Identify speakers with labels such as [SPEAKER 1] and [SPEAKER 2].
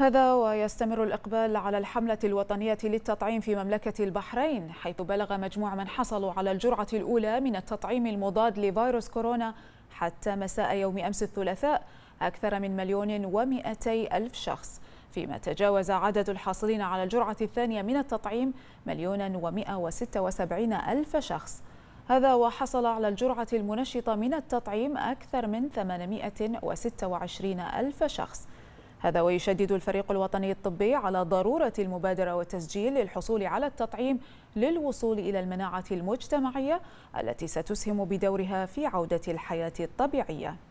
[SPEAKER 1] هذا ويستمر الإقبال على الحملة الوطنية للتطعيم في مملكة البحرين حيث بلغ مجموع من حصلوا على الجرعة الأولى من التطعيم المضاد لفيروس كورونا حتى مساء يوم أمس الثلاثاء أكثر من مليون ومئتي ألف شخص فيما تجاوز عدد الحاصلين على الجرعة الثانية من التطعيم مليون ومئة وستة وسبعين ألف شخص هذا وحصل على الجرعة المنشطة من التطعيم أكثر من وعشرين ألف شخص هذا ويشدد الفريق الوطني الطبي على ضرورة المبادرة والتسجيل للحصول على التطعيم للوصول إلى المناعة المجتمعية التي ستسهم بدورها في عودة الحياة الطبيعية